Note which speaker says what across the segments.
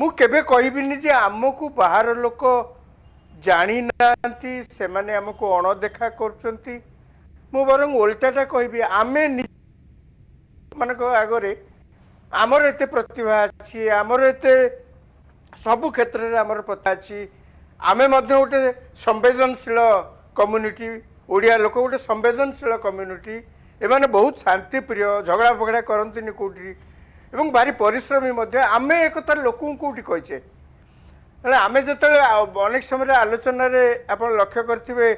Speaker 1: ମୁଁ କେବେ କହିବିନି ଯେ ଆମକୁ ବାହାର ଲୋକ ଜାଣିନାହାନ୍ତି ସେମାନେ ଆମକୁ ଅଣଦେଖା କରୁଛନ୍ତି ମୁଁ ବରଂ ଓଲଟାଟା କହିବି ଆମେ ମାନଙ୍କ ଆଗରେ ଆମର ଏତେ ପ୍ରତିଭା ଅଛି ଆମର ଏତେ ସବୁ କ୍ଷେତ୍ରରେ ଆମର ପ୍ରଥା ଅଛି ଆମେ ମଧ୍ୟ ଗୋଟେ ସମ୍ବେଦନଶୀଳ କମ୍ୟୁନିଟି ଓଡ଼ିଆ ଲୋକ ଗୋଟେ ସମ୍ବେଦନଶୀଳ କମ୍ୟୁନିଟି ଏମାନେ ବହୁତ ଶାନ୍ତିପ୍ରିୟ ଝଗଡ଼ା ଫଗଡ଼ା କରନ୍ତିନି କେଉଁଠି এবং ভারি পরিশ্রমী মধ্যে আমি একথা লোক কোটি কইছে ହେଲେ ଆମେ ଯେତେବେଳେ ଅନେକ ସମୟରେ ଆଲୋଚନାରେ ଆପଣ ଲକ୍ଷ୍ୟ କରିଥିବେ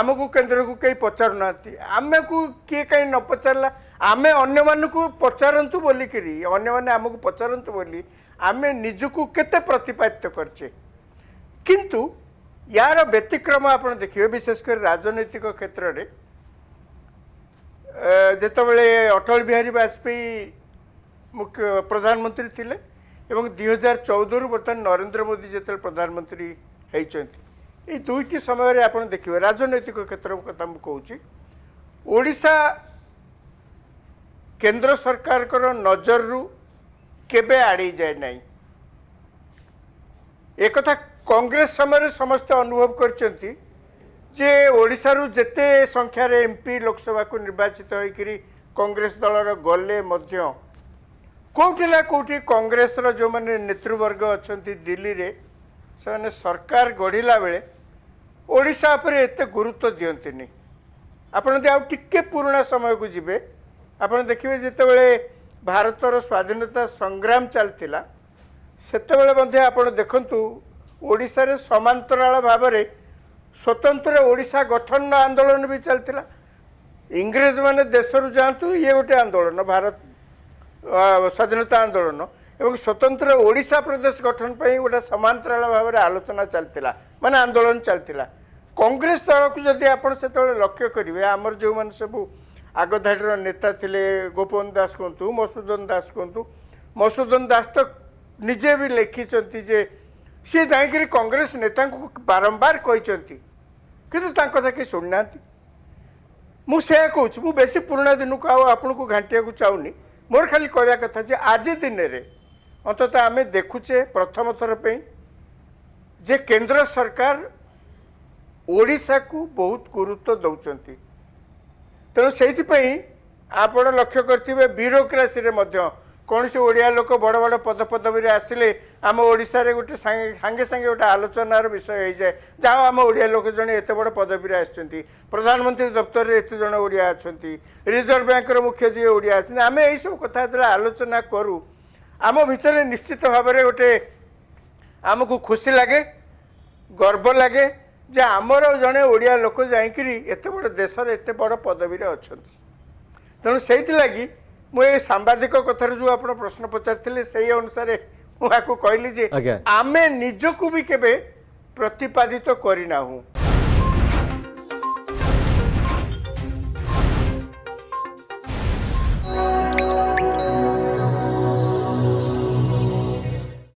Speaker 1: ଆମକୁ କେନ୍ଦ୍ରକୁ କେହି ପଚାରୁନାହାନ୍ତି ଆମକୁ କିଏ କାହିଁ ନ ପଚାରିଲା ଆମେ ଅନ୍ୟମାନଙ୍କୁ ପଚାରନ୍ତୁ ବୋଲିକିରି ଅନ୍ୟମାନେ ଆମକୁ ପଚାରନ୍ତୁ ବୋଲି ଆମେ ନିଜକୁ କେତେ ପ୍ରତିପାଦିତ କରିଛେ କିନ୍ତୁ ୟାର ବ୍ୟତିକ୍ରମ ଆପଣ ଦେଖିବେ ବିଶେଷ କରି ରାଜନୈତିକ କ୍ଷେତ୍ରରେ ଯେତେବେଳେ ଅଟଳ ବିହାରୀ ବାଜପେୟୀ ମୁଖ୍ୟ ପ୍ରଧାନମନ୍ତ୍ରୀ ଥିଲେ ଏବଂ ଦୁଇ ହଜାର ଚଉଦରୁ ବର୍ତ୍ତମାନ ନରେନ୍ଦ୍ର ମୋଦି ଯେତେବେଳେ ପ୍ରଧାନମନ୍ତ୍ରୀ ହୋଇଛନ୍ତି ଏଇ ଦୁଇଟି ସମୟରେ ଆପଣ ଦେଖିବେ ରାଜନୈତିକ କ୍ଷେତ୍ର କଥା ମୁଁ କହୁଛି ଓଡ଼ିଶା କେନ୍ଦ୍ର ସରକାରଙ୍କର ନଜରରୁ କେବେ ଆଡ଼େଇ ଯାଏ ନାହିଁ ଏକଥା କଂଗ୍ରେସ ସମୟରେ ସମସ୍ତେ ଅନୁଭବ କରିଛନ୍ତି ଯେ ଓଡ଼ିଶାରୁ ଯେତେ ସଂଖ୍ୟାରେ ଏମ୍ ପି ଲୋକସଭାକୁ ନିର୍ବାଚିତ ହୋଇକରି କଂଗ୍ରେସ ଦଳର ଗଲେ ମଧ୍ୟ କେଉଁଠି ନା କେଉଁଠି କଂଗ୍ରେସର ଯେଉଁମାନେ ନେତୃବର୍ଗ ଅଛନ୍ତି ଦିଲ୍ଲୀରେ ସେମାନେ ସରକାର ଗଢ଼ିଲା ବେଳେ ଓଡ଼ିଶା ଉପରେ ଏତେ ଗୁରୁତ୍ୱ ଦିଅନ୍ତିନି ଆପଣ ଯଦି ଆଉ ଟିକେ ପୁରୁଣା ସମୟକୁ ଯିବେ ଆପଣ ଦେଖିବେ ଯେତେବେଳେ ଭାରତର ସ୍ୱାଧୀନତା ସଂଗ୍ରାମ ଚାଲିଥିଲା ସେତେବେଳେ ମଧ୍ୟ ଆପଣ ଦେଖନ୍ତୁ ଓଡ଼ିଶାରେ ସମାନ୍ତରାଳ ଭାବରେ ସ୍ୱତନ୍ତ୍ର ଓଡ଼ିଶା ଗଠନର ଆନ୍ଦୋଳନ ବି ଚାଲିଥିଲା ଇଂରେଜମାନେ ଦେଶରୁ ଯାଆନ୍ତୁ ଇଏ ଗୋଟେ ଆନ୍ଦୋଳନ ଭାରତ ସ୍ୱାଧୀନତା ଆନ୍ଦୋଳନ ଏବଂ ସ୍ୱତନ୍ତ୍ର ଓଡ଼ିଶା ପ୍ରଦେଶ ଗଠନ ପାଇଁ ଗୋଟେ ସମାନ୍ତରାଳ ଭାବରେ ଆଲୋଚନା ଚାଲିଥିଲା ମାନେ ଆନ୍ଦୋଳନ ଚାଲିଥିଲା କଂଗ୍ରେସ ଦଳକୁ ଯଦି ଆପଣ ସେତେବେଳେ ଲକ୍ଷ୍ୟ କରିବେ ଆମର ଯେଉଁମାନେ ସବୁ ଆଗଧାଡ଼ିର ନେତା ଥିଲେ ଗୋପବନ୍ଧ ଦାସ କୁହନ୍ତୁ ମସୁଦନ ଦାସ କୁହନ୍ତୁ ମସୁଦନ ଦାସ ତ ନିଜେ ବି ଲେଖିଛନ୍ତି ଯେ ସିଏ ଯାଇକରି କଂଗ୍ରେସ ନେତାଙ୍କୁ ବାରମ୍ବାର କହିଛନ୍ତି କିନ୍ତୁ ତାଙ୍କ କଥା କେହି ଶୁଣିନାହାନ୍ତି ମୁଁ ସେୟା କହୁଛି ମୁଁ ବେଶୀ ପୁରୁଣା ଦିନକୁ ଆଉ ଆପଣଙ୍କୁ ଘାଣ୍ଟିବାକୁ ଚାହୁଁନି ମୋର ଖାଲି କହିବା କଥା ଯେ ଆଜି ଦିନରେ ଅନ୍ତତଃ ଆମେ ଦେଖୁଛେ ପ୍ରଥମ ଥର ପାଇଁ ଯେ କେନ୍ଦ୍ର ସରକାର ଓଡ଼ିଶାକୁ ବହୁତ ଗୁରୁତ୍ୱ ଦେଉଛନ୍ତି ତେଣୁ ସେଇଥିପାଇଁ ଆପଣ ଲକ୍ଷ୍ୟ କରିଥିବେ ବ୍ୟୁରୋକ୍ରାସିରେ ମଧ୍ୟ କୌଣସି ଓଡ଼ିଆ ଲୋକ ବଡ଼ ବଡ଼ ପଦପଦବୀରେ ଆସିଲେ ଆମ ଓଡ଼ିଶାରେ ଗୋଟେ ସାଙ୍ଗେ ସାଙ୍ଗେ ଗୋଟେ ଆଲୋଚନାର ବିଷୟ ହେଇଯାଏ ଯାହା ଆମ ଓଡ଼ିଆ ଲୋକ ଜଣେ ଏତେ ବଡ଼ ପଦବୀରେ ଆସିଛନ୍ତି ପ୍ରଧାନମନ୍ତ୍ରୀ ଦପ୍ତରରେ ଏତେ ଜଣ ଓଡ଼ିଆ ଅଛନ୍ତି ରିଜର୍ଭ ବ୍ୟାଙ୍କର ମୁଖ୍ୟ ଯିଏ ଓଡ଼ିଆ ଅଛନ୍ତି ଆମେ ଏହିସବୁ କଥା ଯେତେବେଳେ ଆଲୋଚନା କରୁ ଆମ ଭିତରେ ନିଶ୍ଚିତ ଭାବରେ ଗୋଟେ ଆମକୁ ଖୁସି ଲାଗେ ଗର୍ବ ଲାଗେ ଯେ ଆମର ଜଣେ ଓଡ଼ିଆ ଲୋକ ଯାଇକରି ଏତେ ବଡ଼ ଦେଶରେ ଏତେ ବଡ଼ ପଦବୀରେ ଅଛନ୍ତି ତେଣୁ ସେଇଥିଲାଗି ମୁଁ ଏଇ ସାମ୍ବାଦିକ କଥାରେ ଯୋଉ ଆପଣ ପ୍ରଶ୍ନ ପଚାରିଥିଲେ ସେଇ ଅନୁସାରେ ମୁଁ ଏହାକୁ କହିଲି ଯେ ଆମେ ନିଜକୁ ବି କେବେ ପ୍ରତିପାଦିତ କରିନାହୁଁ